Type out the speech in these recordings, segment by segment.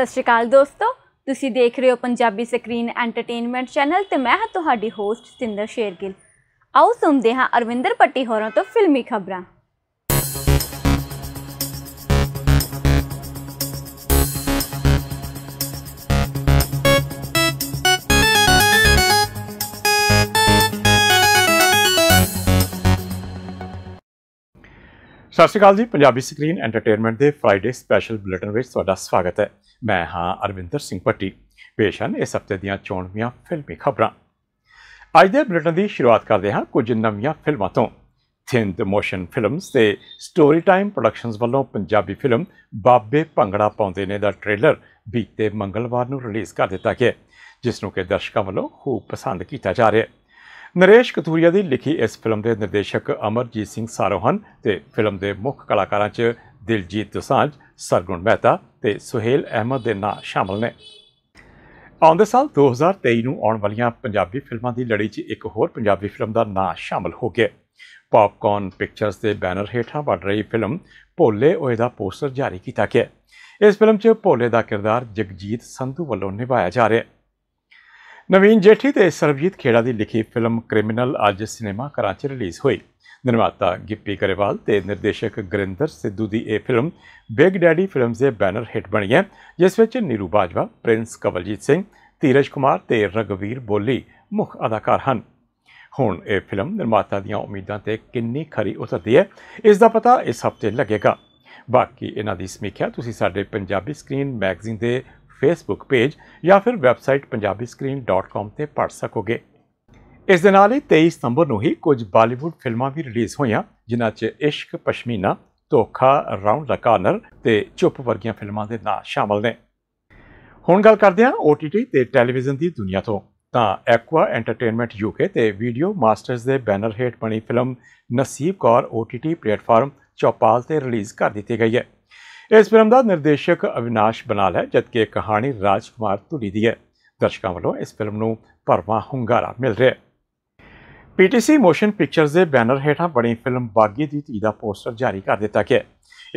ਸਤਿ ਸ਼੍ਰੀ ਅਕਾਲ ਦੋਸਤੋ ਤੁਸੀਂ ਦੇਖ ਰਹੇ ਹੋ ਪੰਜਾਬੀ ਸਕਰੀਨ ਐਂਟਰਟੇਨਮੈਂਟ ਚੈਨਲ ਤੇ ਮੈਂ ਹਾਂ ਤੁਹਾਡੀ ਹੋਸਟ ਸਿੰਦਰ ਸ਼ੇਰਗਿੱਲ ਆਓ ਸੁਣਦੇ ਹਾਂ ਅਰਵਿੰਦਰ ਪੱਟੀ ਹੋਰਾਂ ਤੋਂ ਫਿਲਮੀ ਖਬਰਾਂ ਸਤਿ ਸ਼੍ਰੀ ਅਕਾਲ ਜੀ ਪੰਜਾਬੀ ਸਕਰੀਨ ਐਂਟਰਟੇਨਮੈਂਟ ਦੇ ਫਰਾਈਡੇ ਸਪੈਸ਼ਲ ਬੁਲੇਟਿਨ ਵਿੱਚ ਤੁਹਾਡਾ ਸਵਾਗਤ ਹੈ ਮੈਂ ਹਾਂ ਅਰਵਿੰਦਰ ਸਿੰਘ ਪੱਟੀ ਪੇਸ਼ ਹਨ ਇਸ ਹਫਤੇ ਦੀਆਂ ਚੋਣਵੀਆਂ ਫਿਲਮੀ ਖਬਰਾਂ ਅੱਜ ਦੇ ਬ੍ਰਿਟਨ ਦੀ ਸ਼ੁਰੂਆਤ ਕਰਦੇ ਹਾਂ ਕੁਝ ਨਵੀਆਂ ਫਿਲਮਾਂ ਤੋਂ ਥਿੰਦ ਮੋਸ਼ਨ ਫਿਲਮਸ ਤੇ ਸਟੋਰੀ ਟਾਈਮ ਪ੍ਰੋਡਕਸ਼ਨਸ ਵੱਲੋਂ ਪੰਜਾਬੀ ਫਿਲਮ ਬਾਬੇ ਭੰਗੜਾ ਪਾਉਂਦੇ ਨੇ ਦਾ ਟ੍ਰੇਲਰ ਬੀਤੇ ਮੰਗਲਵਾਰ ਨੂੰ ਰਿਲੀਜ਼ ਕਰ ਦਿੱਤਾ ਗਿਆ ਜਿਸ ਨੂੰ ਕਿ ਦਰਸ਼ਕਾਂ ਵੱਲੋਂ ਖੂਬ ਪਸੰਦ ਕੀਤਾ ਜਾ ਰਿਹਾ ਹੈ ਨਰੇਸ਼ ਕਤੂਰੀਆ ਦੀ ਲਿਖੀ ਇਸ ਫਿਲਮ ਦੇ ਨਿਰਦੇਸ਼ਕ ਅਮਰਜੀਤ ਸਿੰਘ ਸਾਰੋਹਨ ਤੇ ਫਿਲਮ ਦੇ ਮੁੱਖ ਕਲਾਕਾਰਾਂ 'ਚ ਦਿਲਜੀਤ ਦੁਸਾਂਝ ਸਰਗੁਣ ਮਹਿਤਾ ਤੇ ਸੁਹੇਲ ਅਹਿਮਦ ਦੇ ਨਾਂ ਸ਼ਾਮਲ ਨੇ ਆਉਂਦੇ ਸਾਲ 2023 ਨੂੰ ਆਉਣ ਵਾਲੀਆਂ ਪੰਜਾਬੀ ਫਿਲਮਾਂ ਦੀ ਲੜੀ 'ਚ ਇੱਕ ਹੋਰ ਪੰਜਾਬੀ ਫਿਲਮ ਦਾ ਨਾਂ ਸ਼ਾਮਲ ਹੋ ਗਿਆ ਪੌਪਕਾਰਨ ਪਿਕਚਰਸ ਦੇ ਬੈਨਰ ਹੇਠਾਂ ਵੱਡ ਰਹੀ ਫਿਲਮ ਭੋਲੇ ਓਏ ਦਾ ਪੋਸਟਰ ਜਾਰੀ ਕੀਤਾ ਗਿਆ ਇਸ ਫਿਲਮ 'ਚ ਭੋਲੇ ਦਾ ਕਿਰਦਾਰ ਜਗਜੀਤ ਸੰਧੂ ਵੱਲੋਂ ਨਿਭਾਇਆ ਜਾ ਰਿਹਾ ਹੈ ਨਵੀਨ ਜੇਠੀ ਤੇ ਸਰਬਜੀਤ ਖੇੜਾ ਦੀ ਲਿਖੀ ਫਿਲਮ ਕ੍ਰਿਮੀਨਲ ਅੱਜ ਸਿਨੇਮਾ ਘਰਾਂ 'ਚ ਰਿਲੀਜ਼ ਹੋਈ ਨਿਰਮਾਤਾ ਗਿੱਪੀ ਕਰੇਵਾਲ ਤੇ ਨਿਰਦੇਸ਼ਕ ਗ੍ਰਿੰਦਰ ਸਿੱਧੂ ਦੀ ਇਹ ਫਿਲਮ ਬਿਗ ਡੈਡੀ ਫਿਲਮਸ ਦੇ ਬੈਨਰ ਹਿੱਟ ਬਣੀ ਹੈ ਜਿਸ ਵਿੱਚ ਨੀਰੂ ਬਾਜਵਾ ਪ੍ਰਿੰਸ ਕਵਲਜੀਤ ਸਿੰਘ ਧੀਰਜ ਕੁਮਾਰ ਤੇ ਰਗਵੀਰ ਬੋਲੀ ਮੁੱਖ ਅਦਾਕਾਰ ਹਨ ਹੁਣ ਇਹ ਫਿਲਮ ਨਿਰਮਾਤਾ ਦੀਆਂ ਉਮੀਦਾਂ ਤੇ ਕਿੰਨੀ ਖਰੀ ਉਤਰਦੀ ਹੈ ਇਸ ਦਾ ਪਤਾ ਇਸ ਹਫਤੇ ਲੱਗੇਗਾ ਬਾਕੀ ਇਹਨਾਂ ਦੀ ਸਮੀਖਿਆ ਤੁਸੀਂ ਸਾਡੇ ਪੰਜਾਬੀ ਸਕਰੀਨ ਮੈਗਜ਼ੀਨ ਦੇ ਫੇਸਬੁੱਕ ਪੇਜ ਜਾਂ ਫਿਰ ਵੈਬਸਾਈਟ punjabiscreen.com ਤੇ ਪੜ੍ਹ ਸਕੋਗੇ ਇਸ ਦੇ ਨਾਲ ਹੀ 23 ਸਤੰਬਰ ਨੂੰ ਹੀ ਕੁਝ ਬਾਲੀਵੁੱਡ ਫਿਲਮਾਂ ਵੀ ਰਿਲੀਜ਼ ਹੋਈਆਂ ਜਿਨ੍ਹਾਂ 'ਚ ਇਸ਼ਕ ਪਸ਼ਮੀਨਾ ਧੋਖਾ ਰਾਉਂਡ ਦਾ ਕਾਰਨਰ ਤੇ ਚੁੱਪ ਵਰਗੀਆਂ ਫਿਲਮਾਂ ਦੇ ਨਾਂ ਸ਼ਾਮਲ ਨੇ ਹੁਣ ਗੱਲ ਕਰਦੇ ਹਾਂ OTT ਤੇ ਟੈਲੀਵਿਜ਼ਨ ਦੀ ਦੁਨੀਆ ਤੋਂ ਤਾਂ ਐਕਵਾ ਐਂਟਰਟੇਨਮੈਂਟ ਯੂਕੇ ਤੇ ਵੀਡੀਓ ਮਾਸਟਰਸ ਦੇ ਬੈਨਰ ਹੇਠ ਬਣੀ ਫਿਲਮ ਨਸੀਬ ਕੌਰ OTT ਪਲੇਟਫਾਰਮ ਚੌਪਾਲ ਤੇ ਰਿਲੀਜ਼ ਕਰ ਦਿੱਤੀ ਗਈ ਹੈ ਇਸ ਫਿਲਮ ਦਾ ਨਿਰਦੇਸ਼ਕ ਅਵਿਨਾਸ਼ ਬਨਾਲ ਹੈ ਜਦਕਿ ਕਹਾਣੀ ਰਾਜਕੁਮਾਰ ਧੁਰੀ ਦੀ ਹੈ ਦਰਸ਼ਕਾਂ ਵੱਲੋਂ ਇਸ ਫਿਲਮ ਨੂੰ ਭਰਵਾ ਹੁੰਗਾਰਾ ਮਿਲ ਰਿਹਾ ਹੈ ਪੀਟੀਸੀ ਮੋਸ਼ਨ ਪਿਕਚਰਜ਼ ਦੇ ਬੈਨਰ ਹੇਠਾਂ ਬਣੀ ਫਿਲਮ ਬਾਗੀ ਦੀ ਧੀ ਦਾ ਪੋਸਟਰ ਜਾਰੀ ਕਰ ਦਿੱਤਾ ਗਿਆ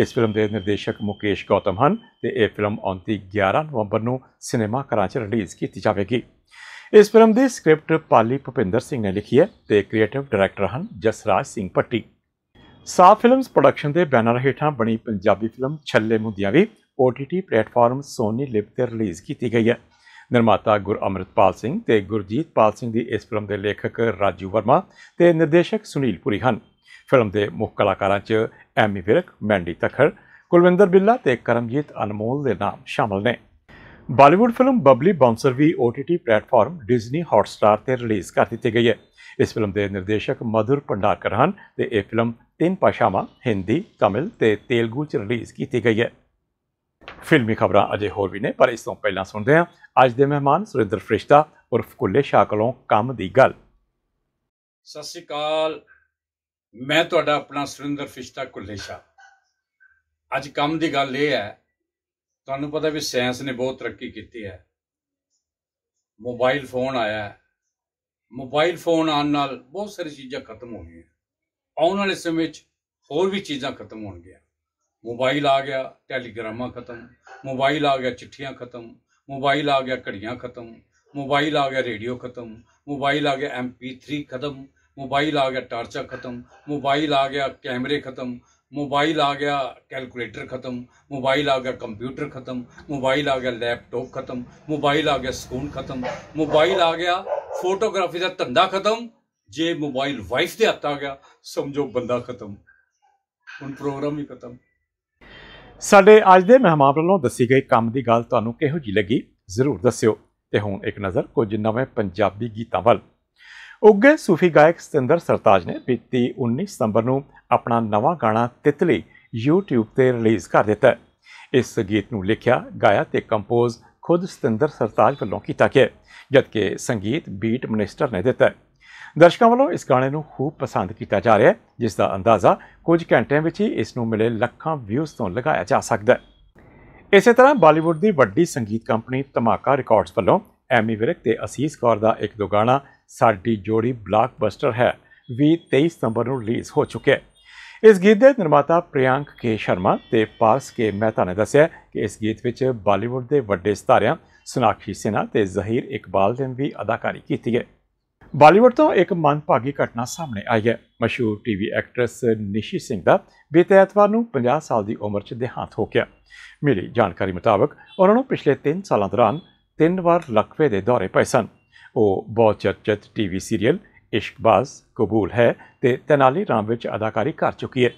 ਇਸ ਫਿਲਮ ਦੇ ਨਿਰਦੇਸ਼ਕ ਮੁਕੇਸ਼ ਗੌਤਮ ਹਨ ਤੇ ਇਹ ਫਿਲਮ 11 ਨਵੰਬਰ ਨੂੰ ਸਿਨੇਮਾ ਘਰਾਂ 'ਚ ਰਿਲੀਜ਼ ਕੀਤੀ ਜਾਵੇਗੀ ਇਸ ਫਿਲਮ ਦੀ ਸਕ੍ਰਿਪਟ ਪਾਲੀ ਭੁਪਿੰਦਰ ਸਿੰਘ ਨੇ ਲਿਖੀ ਹੈ ਤੇ ਕ੍ਰੀਏਟਿਵ ਡਾਇਰੈਕਟਰ ਹਨ ਜਸਰਾਜ ਸਿੰਘ ਪੱਟੀ ਸਾਫ ਫਿਲਮਸ ਪ੍ਰੋਡਕਸ਼ਨ ਦੇ ਬੈਨਰ ਹੇਠਾਂ ਬਣੀ ਪੰਜਾਬੀ ਫਿਲਮ ਛੱਲੇ ਮੁੰਦੀਆਂ ਵੀ OTT ਪਲੇਟਫਾਰਮ ਸੋਨੀ ਲਿਵ ਤੇ ਰਿਲੀਜ਼ ਕੀਤੀ ਗਈ ਹੈ ਨਿਰਮਾਤਾ ਗੁਰ ਅਮਰਤਪਾਲ ਸਿੰਘ ਤੇ ਗੁਰਜੀਤ ਪਾਲ ਸਿੰਘ ਦੀ ਇਸ ਫਿਲਮ ਦੇ ਲੇਖਕ ਰਾਜੂ ਵਰਮਾ ਤੇ ਨਿਰਦੇਸ਼ਕ ਸੁਨੀਲ ਪੁਰੀ ਹਨ ਫਿਲਮ ਦੇ ਮੁੱਖ ਕਲਾਕਾਰਾਂ 'ਚ ਐਮੀ ਵਿਰਕ ਮੈਂਡੀ ਤਖਰ ਕੁਲਵਿੰਦਰ ਬਿੱਲਾ ਤੇ ਕਰਮਜੀਤ ਅਨਮੋਲ ਦੇ ਨਾਮ ਸ਼ਾਮਲ ਨੇ ਬਾਲੀਵੁੱਡ ਫਿਲਮ ਬਬਲੀ ਬਾਉਂਸਰ ਵੀ OTT ਪਲੇਟਫਾਰਮ ਡਿਜ਼ਨੀ ਹੌਟਸਟਾਰ ਤੇ ਰਿਲੀਜ਼ ਕਰ ਦਿੱਤੀ ਗਈ ਹੈ ਇਸ ਫਿਲਮ ਦੇ ਨਿਰਦੇਸ਼ਕ ਮਧੁਰ ਪੰਡਾਕਰ ਹਨ ਤੇ ਇਹ ਫਿਲਮ ਤਿੰਨ ਭਾਸ਼ਾਵਾਂ ਹਿੰਦੀ, ਤਮਿਲ ਤੇ ਤੇਲਗੂ 'ਚ ਰਿਲੀਜ਼ ਕੀਤੀ ਗਈ ਹੈ ਫਿਲਮੀ ਖਬਰਾਂ ਅਜੇ ਹੋਰ ਵੀ ਨੇ ਪਰ ਇਸ ਤੋਂ ਪਹਿਲਾਂ ਸੁਣਦੇ ਹਾਂ ਅੱਜ ਦੇ ਮਹਿਮਾਨ ਸੁਰਿੰਦਰ ਫਰਿਸ਼ਤਾ ਉਰਫ ਕੁੱਲੇ ਕੋਲੋਂ ਕੰਮ ਦੀ ਗੱਲ ਸਤਿ ਸ੍ਰੀ ਅਕਾਲ ਮੈਂ ਤੁਹਾਡਾ ਆਪਣਾ ਸੁਰਿੰਦਰ ਫਰਿਸ਼ਤਾ ਕੁੱਲੇ ਸ਼ਾ ਅੱਜ ਕੰਮ ਦੀ ਗੱਲ ਇਹ ਹੈ ਤੁਹਾਨੂੰ ਪਤਾ ਵੀ ਸਾਇੰਸ ਨੇ ਬਹੁਤ ਤਰੱਕੀ ਕੀਤੀ ਹੈ ਮੋਬਾਈਲ ਫੋਨ ਆਇਆ ਹੈ ਮੋਬਾਈਲ ਫੋਨ ਆਉਣ ਨਾਲ ਬਹੁਤ ਸਾਰੀ ਚੀਜ਼ਾਂ ਖਤਮ ਹੋ ਗਈਆਂ ਆਉਣ ਵਾਲੇ ਸਮੇਂ ਵਿੱਚ ਹੋਰ ਵੀ ਚੀਜ਼ਾਂ ਖਤਮ ਹੋਣਗੀਆਂ ਮੋਬਾਈਲ ਆ ਗਿਆ ਟੈਲੀਗ੍ਰਾਮਾਂ ਖਤਮ ਮੋਬਾਈਲ ਆ ਗਿਆ ਚਿੱਠੀਆਂ ਖਤਮ मोबाइल आ गया घड़ियाँ ख़त्म मोबाइल आ गया रेडियो ख़त्म मोबाइल आ गया एम पी थ्री ख़त्म मोबाइल आ गया टार्चा ख़त्म मोबाइल आ गया कैमरे ख़त्म मोबाइल आ गया कैलकुलेटर ख़त्म मोबाइल आ गया कंप्यूटर ख़त्म मोबाइल आ गया लैपटॉप ख़त्म मोबाइल आ गया स्कून ख़त्म मोबाइल आ गया फोटोग्राफी का धंधा ख़त्म जे मोबाइल वाइफ के हाथ आ गया समझो बंदा ख़त्म हूँ प्रोग्राम ही ख़त्म ਸਾਡੇ ਅੱਜ ਦੇ ਮਹਿਮਾਨ ਵੱਲੋਂ ਦੱਸੀ ਗਈ ਕੰਮ ਦੀ ਗੱਲ ਤੁਹਾਨੂੰ ਕਿਹੋ ਜੀ ਲੱਗੀ ਜ਼ਰੂਰ ਦੱਸਿਓ ਤੇ ਹੁਣ ਇੱਕ ਨਜ਼ਰ ਕੁਝ ਨਵੇਂ ਪੰਜਾਬੀ ਗੀਤਾਂ ਵੱਲ ਉੱਗੇ ਸੂਫੀ ਗਾਇਕ ਸਤਿੰਦਰ ਸਰਤਾਜ ਨੇ ਬੀਤੀ 19 ਸਤੰਬਰ ਨੂੰ ਆਪਣਾ ਨਵਾਂ ਗਾਣਾ ਤਿਤਲੀ YouTube ਤੇ ਰਿਲੀਜ਼ ਕਰ ਦਿੱਤਾ ਇਸ ਗੀਤ ਨੂੰ ਲਿਖਿਆ ਗਾਇਆ ਤੇ ਕੰਪੋਜ਼ ਖੁਦ ਸਤਿੰਦਰ ਸਰਤਾਜ ਵੱਲੋਂ ਕੀਤਾ ਗਿਆ ਜਦਕਿ ਸੰਗੀਤ ਬੀਟ ਮਿਨਿਸਟਰ ਨੇ ਦਿੱਤਾ ਦਰਸ਼ਕਾਂ ਵੱਲੋਂ ਇਸ ਗਾਣੇ ਨੂੰ ਖੂਬ ਪਸੰਦ ਕੀਤਾ ਜਾ ਰਿਹਾ ਹੈ ਜਿਸ ਦਾ ਅੰਦਾਜ਼ਾ ਕੁਝ ਘੰਟਿਆਂ ਵਿੱਚ ਹੀ ਇਸ ਨੂੰ ਮਿਲੇ ਲੱਖਾਂ ਵਿਊਜ਼ ਤੋਂ ਲਗਾਇਆ ਜਾ ਸਕਦਾ ਹੈ ਇਸੇ ਤਰ੍ਹਾਂ ਬਾਲੀਵੁੱਡ ਦੀ ਵੱਡੀ ਸੰਗੀਤ ਕੰਪਨੀ ਤਮਾਕਾ ਰਿਕਾਰਡਸ ਵੱਲੋਂ ਐਮੀ ਵਿਰਕ ਤੇ ਅਸੀਸ ਕੌਰ ਦਾ ਇੱਕ ਦੋ ਗਾਣਾ ਸਾਡੀ ਜੋੜੀ ਬਲਾਕਬਸਟਰ ਹੈ ਵੀ 23 ਸਤੰਬਰ ਨੂੰ ਰਿਲੀਜ਼ ਹੋ ਚੁੱਕਿਆ ਹੈ ਇਸ ਗੀਤ ਦੇ ਨਿਰਮਾਤਾ ਪ੍ਰਿਆੰਕ ਕੇ ਸ਼ਰਮਾ ਤੇ ਪਾਰਸ ਕੇ ਮਹਿਤਾ ਨੇ ਦੱਸਿਆ ਕਿ ਇਸ ਗੀਤ ਵਿੱਚ ਬਾਲੀਵੁੱਡ ਦੇ ਵੱਡੇ ਸਤਾਰਿਆਂ ਸੁਨਾਖੀ ਸਿਨਾ ਤੇ ਜ਼ਹੀਰ ਇਕਬਾਲ ਨੇ ਵੀ ਅਦਾਕਾਰੀ ਕੀਤੀ ਹੈ ਬਾਲੀਵੁੱਡ ਤੋਂ ਇੱਕ ਮਨਭਾਗੀ ਘਟਨਾ ਸਾਹਮਣੇ ਆਈ ਹੈ ਮਸ਼ਹੂਰ ਟੀਵੀ ਐਕਟਰੈਸ ਨਿਸ਼ੀ ਸਿੰਘ ਦਾ ਬੀਤੇ ਐਤਵਾਰ ਨੂੰ 50 ਸਾਲ ਦੀ ਉਮਰ 'ਚ ਦੇਹਾਂਤ ਹੋ ਗਿਆ ਮੇਰੀ ਜਾਣਕਾਰੀ ਮੁਤਾਬਕ ਉਹਨਾਂ ਨੂੰ ਪਿਛਲੇ 3 ਸਾਲਾਂ ਦੌਰਾਨ ਤਿੰਨ ਵਾਰ ਲਕਵੇ ਦੇ ਦੌਰੇ ਪਏ ਸਨ ਉਹ ਬਹੁਤ ਚਰਚਿਤ ਟੀਵੀ ਸੀਰੀਅਲ ਇਸ਼ਕਬਾਜ਼ ਕਬੂਲ ਹੈ ਤੇ ਤਨਾਲੀ ਰਾਮ ਵਿੱਚ ਅਦਾਕਾਰੀ ਕਰ ਚੁੱਕੀ ਹੈ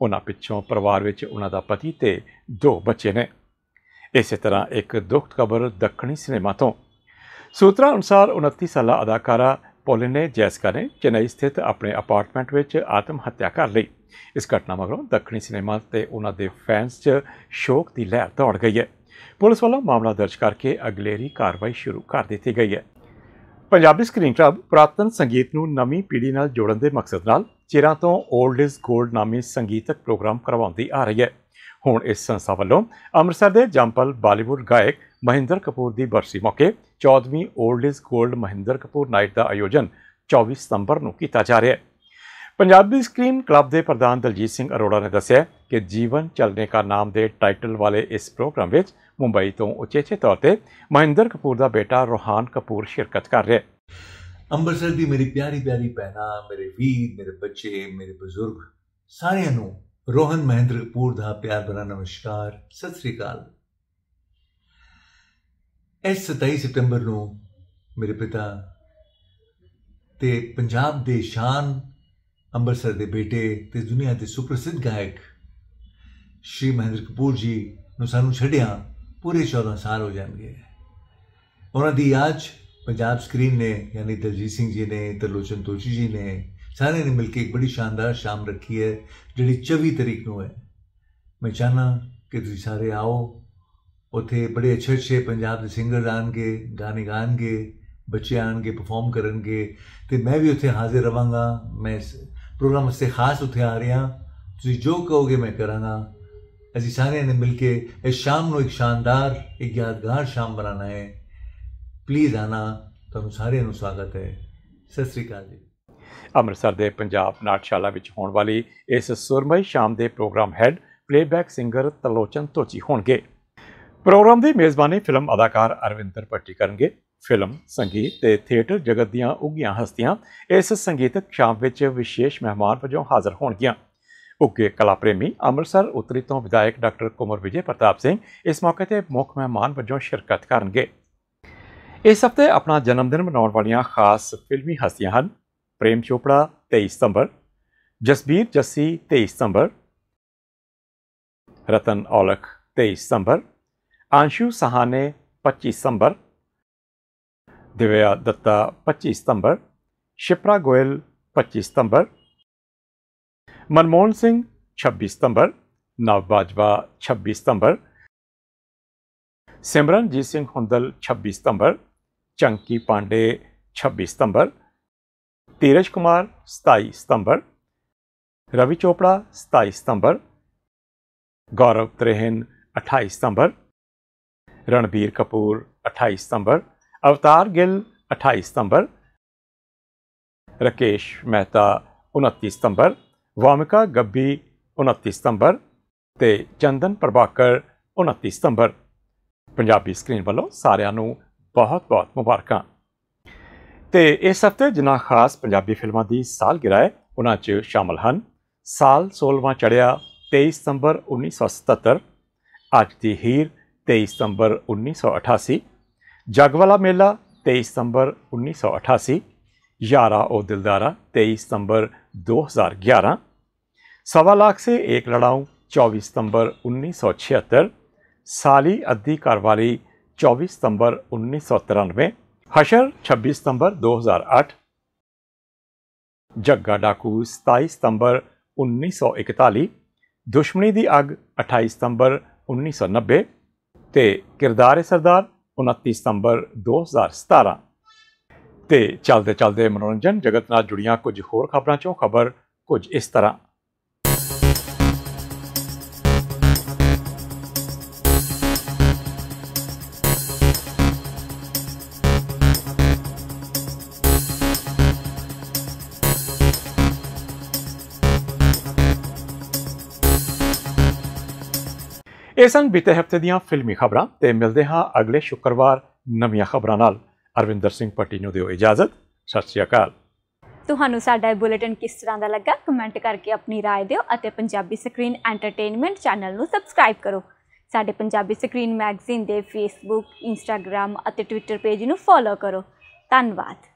ਉਹਨਾਂ ਪਿੱਛੋਂ ਪਰਿਵਾਰ ਵਿੱਚ ਉਹਨਾਂ ਦਾ ਪਤੀ ਤੇ ਦੋ ਬੱਚੇ ਨੇ ਇਸੇ ਤਰ੍ਹਾਂ ਇੱਕ ਦੁਖਤ ਖਬਰ ਦੱਖਣੀ ਸਿਨੇਮਾ ਤੋਂ ਸੂਤਰਾਂ ਅਨੁਸਾਰ 29 ਸਾਲਾ ਅਦਾਕਾਰਾ ਪੋਲਿਨ ਨੇ ਜੈਸਕਾ ਨੇ ਚੇਨਈ ਸਥਿਤ ਆਪਣੇ ਅਪਾਰਟਮੈਂਟ ਵਿੱਚ ਆਤਮ ਹੱਤਿਆ ਕਰ ਲਈ ਇਸ ਘਟਨਾ ਮਗਰੋਂ ਦੱਖਣੀ ਸਿਨੇਮਾ ਤੇ ਉਹਨਾਂ ਦੇ ਫੈਨਸ 'ਚ ਸ਼ੋਕ ਦੀ ਲਹਿਰ ਦੌੜ ਗਈ ਹੈ ਪੁਲਿਸ ਵੱਲੋਂ ਮਾਮਲਾ ਦਰਜ ਕਰਕੇ ਅਗਲੇਰੀ ਕਾਰਵਾਈ ਸ਼ੁਰੂ ਕਰ ਦਿੱਤੀ ਗਈ ਹੈ ਪੰਜਾਬੀ ਸਕਰੀਨ ਕਲੱਬ ਪ੍ਰਾਤਨ ਸੰਗੀਤ ਨੂੰ ਨਵੀਂ ਪੀੜ੍ਹੀ ਨਾਲ ਜੋੜਨ ਦੇ ਮਕਸਦ ਨਾਲ ਚਿਰਾਂ ਤੋਂ 올ਡ ਇਜ਼ 골ਡ ਨਾਮੀ ਸੰਗੀਤਕ ਪ੍ਰੋਗਰਾਮ ਕਰਵਾਉਂਦੀ ਆ ਰਹੀ ਹੈ ਹੁਣ ਇਸ ਸੰਸਥਾ ਵੱਲੋਂ ਅੰਮ੍ਰਿਤਸਰ ਦੇ ਜੰਪਲ ਬਾਲੀਵੁੱਡ ਗਾਇਕ ਮਹਿੰਦਰ ਕਪੂਰ ਦੀ ਬਰਸੀ ਮੌਕੇ 14ਵੀਂ 올ਡ ਇਜ਼ 골ਡ ਮਹਿੰਦਰ ਕਪੂਰ ਨਾਈਟ ਦਾ ਆਯੋਜਨ 24 ਸਤੰਬਰ ਨੂੰ ਕੀਤਾ ਜਾ ਰਿਹਾ ਹੈ ਪੰਜਾਬੀ ਸਕਰੀਨ ਕਲੱਬ ਦੇ ਪ੍ਰਧਾਨ ਦਲਜੀਤ ਸਿੰਘ ਅਰੋੜਾ ਨੇ ਦੱਸਿਆ ਕਿ ਜੀਵਨ ਚੱਲਨੇ ਕਾ ਨਾਮ ਦੇ ਟਾਈਟਲ ਵਾਲੇ ਇਸ ਪ੍ਰੋਗਰਾਮ ਵਿੱਚ ਮੁੰਬਈ ਤੋਂ ਉੱਚੇ-ਉੱਚੇ ਤੌਰ ਤੇ ਮਹਿੰਦਰ ਕਪੂਰ ਦਾ ਬੇਟਾ ਰੋਹਾਨ ਕਪੂਰ ਸ਼ਿਰਕਤ ਕਰ ਰਿਹਾ ਹੈ ਅੰਮ੍ਰਿਤਸਰ ਦੀ ਮੇਰੀ ਪਿਆਰੀ ਪਿਆਰੀ ਪਹਿਨਾ ਮੇਰੇ ਵੀਰ ਮੇਰੇ ਬੱਚੇ ਮੇਰੇ ਬਜ਼ੁਰਗ ਸਾਰਿਆਂ ਨੂੰ ਰੋਹਨ ਮਹਿੰਦਰ ਕਪੂਰ ਦਾ ਪਿਆਰ ਭਰਾ ਨਮਸਕਾਰ ਸਤਿ ਸ੍ਰੀ ਅਕਾਲ ਇਸ 27 ਸਤੰਬਰ ਨੂੰ ਮੇਰੇ ਪਿਤਾ ਤੇ ਪੰਜਾਬ ਦੇ ਸ਼ਾਨ ਅੰਮ੍ਰਿਤਸਰ ਦੇ ਬੇਟੇ ਤੇ ਦੁਨੀਆ ਦੇ ਸੁਪ੍ਰਸਿੱਧ ਗਾਇਕ ਸ਼੍ਰੀ ਮਹਿੰਦਰ ਕਪੂਰ ਜੀ ਨੂੰ ਸਾਨੂੰ ਛੱਡਿਆ ਪੂਰੇ 14 ਸਾਲ ਹੋ ਜਾਣਗੇ ਉਹਨਾਂ ਦੀ ਯਾਦ ਪੰਜਾਬ ਸਕਰੀਨ ਨੇ ਯਾਨੀ ਦਲਜੀਤ ਸਿੰਘ ਜੀ ਨੇ ਤਰਲੋਚਨ ਤੋਸ਼ੀ ਜੀ ਨੇ ਸਾਰੇ ਨੇ ਮਿਲ ਕੇ ਇੱਕ ਬੜੀ ਸ਼ਾਨਦਾਰ ਸ਼ਾਮ ਰੱਖੀ ਹੈ ਜਿਹੜੀ 24 ਤਰੀਕ ਨੂੰ ਹੈ ਮੈਂ ਚਾਹਨਾ ਕਿ ਤੁਸੀਂ ਸਾਰੇ ਆਓ ਉਥੇ ਬੜੇ ਅੱਛੇ ਅੱਛੇ ਪੰਜਾਬ ਦੇ ਸਿੰਗਰ ਆਣਗੇ ਗਾਣੇ ਗਾਣਗੇ ਬੱਚੇ ਆਣਗੇ ਪਰਫਾਰਮ ਕਰਨਗੇ ਤੇ ਮੈਂ ਵੀ ਉਥੇ ਹਾਜ਼ਰ ਰਵਾਂਗਾ ਮੈਂ ਪ੍ਰੋਗਰਾਮ ਸੇ ਖਾਸ ਉਥੇ ਆ ਰਿਹਾ ਤੁਸੀਂ ਜੋ ਕਹੋਗੇ ਮੈਂ ਕਰਾਂਗਾ ਅਸੀਂ ਸਾਰੇ ਨੇ ਮਿਲ ਕੇ ਇਸ ਸ਼ਾਮ ਨੂੰ ਇੱਕ ਸ਼ਾਨਦਾਰ ਇੱਕ ਯਾਦਗਾਰ ਸ਼ਾਮ ਬਣਾਣਾ ਹੈ ਪਲੀਜ਼ ਆਣਾ ਤੁਹਾਨੂੰ ਸਾਰਿਆਂ ਨੂੰ ਸਵਾਗਤ ਹੈ ਸਤਿ ਸ੍ਰੀ ਅਕਾਲ ਜੀ ਅੰਮ੍ਰਿਤਸਰ ਦੇ ਪੰਜਾਬ ਨਾਟਸ਼ਾਲਾ ਵਿੱਚ ਹੋਣ ਵਾਲੀ ਇਸ ਸੁਰਮਈ ਸ਼ਾਮ ਦੇ program head playback singer Talochan Tochi ਹੋਣਗੇ ਪ੍ਰੋਗਰਾਮ ਦੀ ਮੇਜ਼ਬਾਨੀ ਫਿਲਮ ਅਦਾਕਾਰ ਅਰਵਿੰਦਰ ਪੱਟੀ ਕਰਨਗੇ ਫਿਲਮ ਸੰਗੀਤ ਤੇ ਥੀਏਟਰ ਜਗਤ ਦੀਆਂ ਉੱਗੀਆਂ ਹਸਤੀਆਂ ਇਸ ਸੰਗੀਤਕ ਸ਼ਾਮ ਵਿੱਚ ਵਿਸ਼ੇਸ਼ ਮਹਿਮਾਨ ਵਜੋਂ ਹਾਜ਼ਰ ਹੋਣਗੀਆਂ ਉੱਗੇ ਕਲਾ ਪ੍ਰੇਮੀ ਅੰਮ੍ਰਿਤਸਰ ਉਤਰੀ ਤੋਂ ਵਿਧਾਇਕ ਡਾਕਟਰ ਕੁਮਰ ਵਿਜੇ ਪ੍ਰਤਾਪ ਸਿੰਘ ਇਸ ਮੌਕੇ ਤੇ ਮੁੱਖ ਮਹਿਮਾਨ ਵਜੋਂ ਸ਼ਿਰਕਤ ਕਰਨਗੇ ਇਸ ਹਫਤੇ ਆਪਣਾ ਜਨਮ ਦਿਨ ਮਨਾਉਣ ਵਾਲੀਆਂ ਖਾਸ ਫਿਲਮੀ ਹਸਤੀਆਂ ਹਨ प्रेम चोपड़ा तेईस सितंबर जसबीर जस्सी तेईस सितंबर रतन औलख तेईस सितंबर आंशु सहाने पच्चीस सितंबर दिव्या दत्ता पच्चीस सितंबर शिप्रा गोयल पच्चीस सितंबर मनमोहन सिंह छब्बीस सितंबर नव बाजवा छब्बीस सितंबर सिमरनजीत सिंह हुंदल छब्बीस सितंबर चंकी पांडे छब्बीस सितंबर ਧੀਰਜ ਕੁਮਾਰ 27 ਸਤੰਬਰ ਰਵੀ ਚੋਪੜਾ 27 ਸਤੰਬਰ ਗੌਰਵ ਤ੍ਰਿਹਨ 28 ਸਤੰਬਰ ਰਣਬੀਰ ਕਪੂਰ 28 ਸਤੰਬਰ ਅਵਤਾਰ ਗਿੱਲ 28 ਸਤੰਬਰ ਰਕੇਸ਼ ਮਹਿਤਾ 29 ਸਤੰਬਰ ਵਾਮਿਕਾ ਗੱਬੀ 29 ਸਤੰਬਰ ਤੇ ਚੰਦਨ ਪ੍ਰਭਾਕਰ 29 ਸਤੰਬਰ ਪੰਜਾਬੀ ਸਕਰੀਨ ਵੱਲੋਂ ਸਾਰਿਆਂ ਨੂੰ ਬਹੁਤ-ਬਹੁਤ ਮੁਬਾਰਕਾਂ ਤੇ ਇਸ ਹਫਤੇ ਜਿਨ੍ਹਾਂ ਖਾਸ ਪੰਜਾਬੀ ਫਿਲਮਾਂ ਦੀ ਸਾਲਗਿਰਾ ਹੈ ਉਹਨਾਂ 'ਚ ਸ਼ਾਮਲ ਹਨ ਸਾਲ 16ਵਾਂ ਚੜਿਆ 23 ਸਤੰਬਰ 1977 ਅੱਜ ਦੀ ਹੀਰ 23 ਸਤੰਬਰ 1988 ਜਗਵਾਲਾ ਮੇਲਾ 23 ਸਤੰਬਰ 1988 ਯਾਰਾ ਉਹ ਦਿਲਦਾਰਾ 23 ਸਤੰਬਰ 2011 ਸਵਾ ਲੱਖ ਸੇ ਇੱਕ ਲੜਾਉ 24 ਸਤੰਬਰ 1976 ਸਾਲੀ ਅੱਧੀ कारवाली 24 ਸਤੰਬਰ 1993 ਹਸ਼ਰ 26 ਸਤੰਬਰ 2008 ਜੱਗਾ ਡਾਕੂ 27 ਸਤੰਬਰ 1941 ਦੁਸ਼ਮਣੀ ਦੀ ਅੱਗ 28 ਸਤੰਬਰ 1990 ਤੇ ਕਿਰਦਾਰ ਸਰਦਾਰ 29 ਸਤੰਬਰ 2017 ਤੇ ਚੱਲਦੇ ਚੱਲਦੇ ਮਨੋਰੰਜਨ ਜਗਤ ਨਾਲ ਜੁੜੀਆਂ ਕੁਝ ਹੋਰ ਖਬਰਾਂ ਚੋਂ ਖਬਰ ਕੁਝ ਇਸ ਤਰ੍ਹਾਂ ਇਹ ਸਨ ਬੀਤੇ ਹਫਤੇ ਦੀਆਂ ਫਿਲਮੀ ਖਬਰਾਂ ਤੇ ਮਿਲਦੇ ਹਾਂ ਅਗਲੇ ਸ਼ੁੱਕਰਵਾਰ ਨਵੀਆਂ ਖਬਰਾਂ ਨਾਲ ਅਰਵਿੰਦਰ ਸਿੰਘ ਪੱਟੀ ਨੂੰ ਦਿਓ ਇਜਾਜ਼ਤ ਸਤਿ ਸ਼੍ਰੀ ਅਕਾਲ ਤੁਹਾਨੂੰ ਸਾਡਾ ਇਹ ਬੁਲੇਟਿਨ ਕਿਸ ਤਰ੍ਹਾਂ ਦਾ ਲੱਗਾ ਕਮੈਂਟ ਕਰਕੇ ਆਪਣੀ رائے ਦਿਓ ਅਤੇ ਪੰਜਾਬੀ ਸਕਰੀਨ ਐਂਟਰਟੇਨਮੈਂਟ ਚੈਨਲ ਨੂੰ ਸਬਸਕ੍ਰਾਈਬ ਕਰੋ ਸਾਡੇ ਪੰਜਾਬੀ ਸਕਰੀਨ ਮੈਗਜ਼ੀਨ ਦੇ ਫੇਸਬੁੱਕ ਇੰਸਟਾਗ੍ਰam ਅਤੇ ਟਵਿੱਟਰ ਪੇਜ ਨੂੰ ਫੋਲੋ ਕਰੋ ਧੰਨਵਾਦ